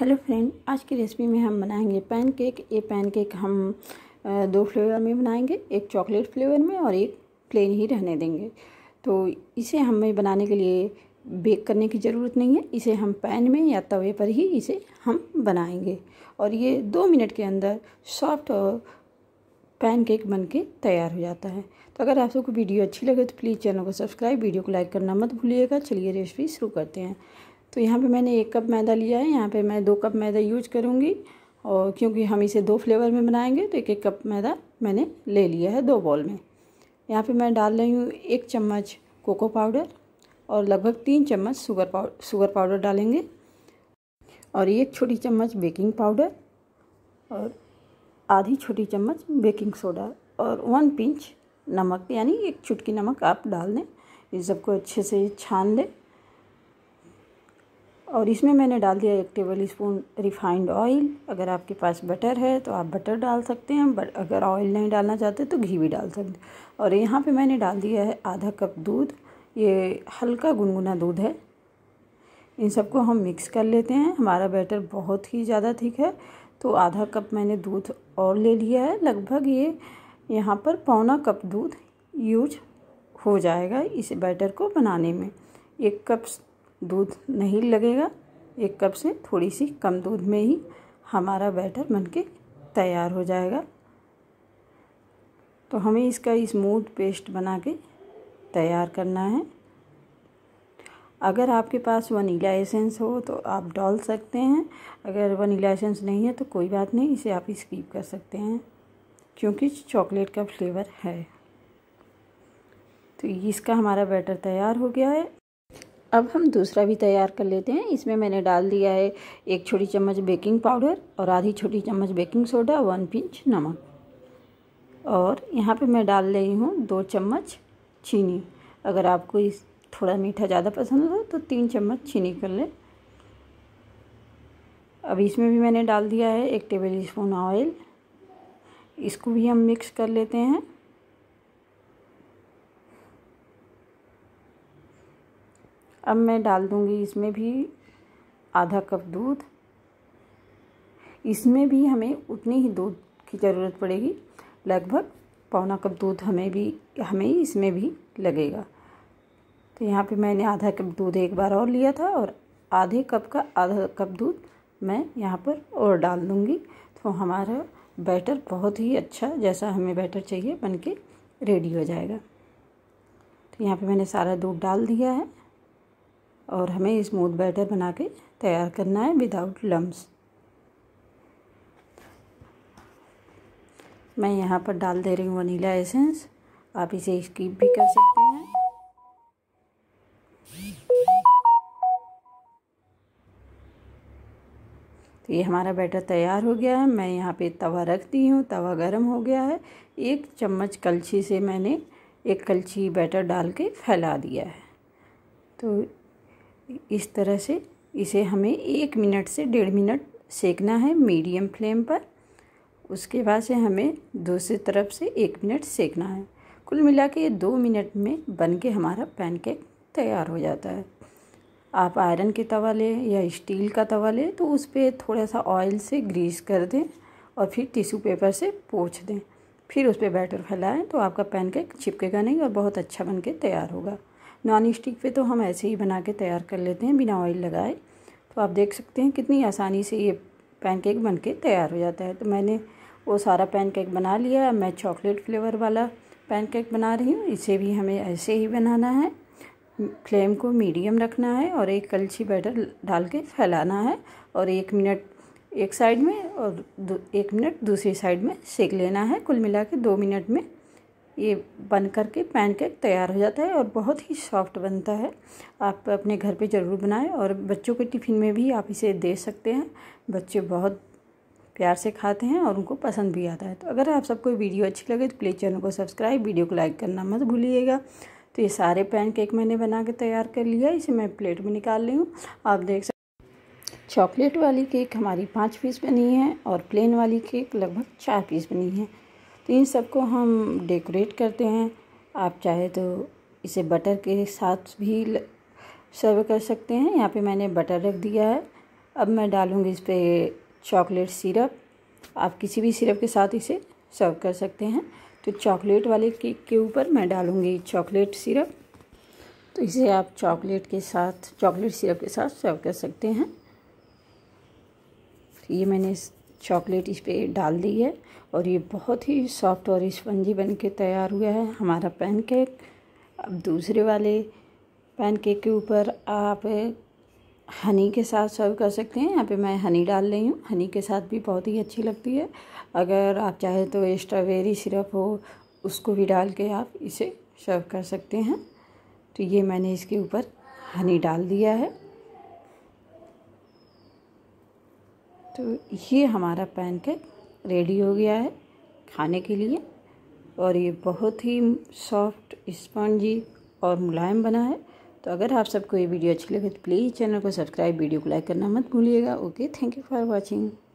hello friend आज की recipe में हम बनाएंगे पैन केक ये पैन केक हम दो फ्लेवर में बनाएंगे एक चॉकलेट फ्लेवर में और एक प्लेन ही रहने देंगे तो इसे हमें बनाने के लिए बेक करने की ज़रूरत नहीं है इसे हम पैन में या तवे पर ही इसे हम बनाएंगे और ये दो मिनट के अंदर सॉफ्ट और पैन केक बन के तैयार हो जाता है तो अगर आप सबको वीडियो अच्छी लगे तो प्लीज़ चैनल को सब्सक्राइब वीडियो को लाइक करना मत भूलिएगा चलिए रेसिपी शुरू करते हैं तो यहाँ पे मैंने एक कप मैदा लिया है यहाँ पे मैं दो कप मैदा यूज करूँगी और क्योंकि हम इसे दो फ्लेवर में बनाएंगे तो एक एक कप मैदा मैंने ले लिया है दो बॉल में यहाँ पे मैं डाल रही हूँ एक चम्मच कोको पाउडर और लगभग तीन चम्मच शुगर पाउडर शुगर पाउडर डालेंगे और एक छोटी चम्मच बेकिंग पाउडर और आधी छोटी चम्मच बेकिंग सोडा और वन पिंच नमक यानी एक चुटकी नमक आप डाल दें इन सबको अच्छे से छान लें और इसमें मैंने डाल दिया एक टेबल स्पून रिफाइंड ऑयल अगर आपके पास बटर है तो आप बटर डाल सकते हैं बट अगर ऑयल नहीं डालना चाहते तो घी भी डाल सकते और यहाँ पे मैंने डाल दिया है आधा कप दूध ये हल्का गुनगुना दूध है इन सबको हम मिक्स कर लेते हैं हमारा बैटर बहुत ही ज़्यादा थिक है तो आधा कप मैंने दूध और ले लिया है लगभग ये यहाँ पर पौना कप दूध यूज हो जाएगा इस बैटर को बनाने में एक कप दूध नहीं लगेगा एक कप से थोड़ी सी कम दूध में ही हमारा बैटर बनके तैयार हो जाएगा तो हमें इसका स्मूथ पेस्ट बना के तैयार करना है अगर आपके पास वनीला एसेंस हो तो आप डाल सकते हैं अगर वनीला एसेंस नहीं है तो कोई बात नहीं इसे आप स्कीप कर सकते हैं क्योंकि चॉकलेट का फ्लेवर है तो इसका हमारा बैटर तैयार हो गया है अब हम दूसरा भी तैयार कर लेते हैं इसमें मैंने डाल दिया है एक छोटी चम्मच बेकिंग पाउडर और आधी छोटी चम्मच बेकिंग सोडा वन पिंच नमक और यहाँ पे मैं डाल रही हूँ दो चम्मच चीनी अगर आपको इस थोड़ा मीठा ज़्यादा पसंद हो तो तीन चम्मच चीनी कर लें अब इसमें भी मैंने डाल दिया है एक टेबल स्पून ऑयल इसको भी हम मिक्स कर लेते हैं अब मैं डाल दूँगी इसमें भी आधा कप दूध इसमें भी हमें उतनी ही दूध की ज़रूरत पड़ेगी लगभग पौना कप दूध हमें भी हमें इसमें भी लगेगा तो यहाँ पे मैंने आधा कप दूध एक बार और लिया था और आधे कप का आधा कप दूध मैं यहाँ पर और डाल दूँगी तो हमारा बैटर बहुत ही अच्छा जैसा हमें बैटर चाहिए बन के रेडी हो जाएगा तो यहाँ पे मैंने सारा दूध डाल दिया है और हमें स्मूथ बैटर बना के तैयार करना है विदाउट लम्स मैं यहाँ पर डाल दे रही हूँ वनीला एसेंस आप इसे स्कीप भी कर सकते हैं तो ये हमारा बैटर तैयार हो गया है मैं यहाँ पे तवा रख दी हूँ तवा गर्म हो गया है एक चम्मच कलछी से मैंने एक कलछी बैटर डाल के फैला दिया है तो इस तरह से इसे हमें एक मिनट से डेढ़ मिनट सेकना है मीडियम फ्लेम पर उसके बाद से हमें दूसरी तरफ से एक मिनट सेकना है कुल मिला के ये दो मिनट में बन के हमारा पैनकेक तैयार हो जाता है आप आयरन के तवा लें या स्टील का तवा लें तो उस पर थोड़ा सा ऑयल से ग्रीस कर दें और फिर टिश्यू पेपर से पोछ दें फिर उस पर बैटर फैलाएं तो आपका पैनकेक चिपकेगा नहीं और बहुत अच्छा बन के तैयार होगा नॉन स्टिक पे तो हम ऐसे ही बना के तैयार कर लेते हैं बिना ऑयल लगाए तो आप देख सकते हैं कितनी आसानी से ये पैनकेक बन के तैयार हो जाता है तो मैंने वो सारा पैनकेक बना लिया है मैं चॉकलेट फ्लेवर वाला पैनकेक बना रही हूँ इसे भी हमें ऐसे ही बनाना है फ्लेम को मीडियम रखना है और एक कलछी बैटर डाल के फैलाना है और एक मिनट एक साइड में और एक मिनट दूसरी साइड में सेक लेना है कुल मिला के दो मिनट में ये बन करके पैन केक तैयार हो जाता है और बहुत ही सॉफ्ट बनता है आप अपने घर पे ज़रूर बनाएं और बच्चों के टिफ़िन में भी आप इसे दे सकते हैं बच्चे बहुत प्यार से खाते हैं और उनको पसंद भी आता है तो अगर आप सबको वीडियो अच्छी लगे तो प्लीज़ चैनल को सब्सक्राइब वीडियो को लाइक करना मत भूलिएगा तो ये सारे पैन केक मैंने बना के तैयार कर लिया इसे मैं प्लेट में निकाल ली हूँ आप देख सकते चॉकलेट वाली केक हमारी पाँच पीस बनी है और प्लेन वाली केक लगभग चार पीस बनी है तो इन सबको हम डेकोरेट करते हैं आप चाहे तो इसे बटर के साथ भी सर्व कर सकते हैं यहाँ पे मैंने बटर रख दिया है अब मैं डालूँगी इस पर चॉकलेट सिरप आप किसी भी सिरप के साथ इसे सर्व कर सकते हैं तो चॉकलेट वाले केक के ऊपर मैं डालूँगी चॉकलेट सिरप तो इसे आप चॉकलेट के साथ चॉकलेट सिरप के साथ सर्व कर सकते हैं तो ये मैंने चॉकलेट इस पर डाल दी है और ये बहुत ही सॉफ्ट और स्पंजी बन के तैयार हुआ है हमारा पैनकेक अब दूसरे वाले पैनकेक के ऊपर आप हनी के साथ सर्व कर सकते हैं यहाँ पे मैं हनी डाल रही हूँ हनी के साथ भी बहुत ही अच्छी लगती है अगर आप चाहे तो स्ट्रॉबेरी सिरप हो उसको भी डाल के आप इसे सर्व कर सकते हैं तो ये मैंने इसके ऊपर हनी डाल दिया है तो ये हमारा पैनकेक रेडी हो गया है खाने के लिए और ये बहुत ही सॉफ्ट स्पॉन्जी और मुलायम बना है तो अगर आप सबको ये वीडियो अच्छी लगे तो प्लीज़ चैनल को सब्सक्राइब वीडियो को लाइक करना मत भूलिएगा okay thank you for watching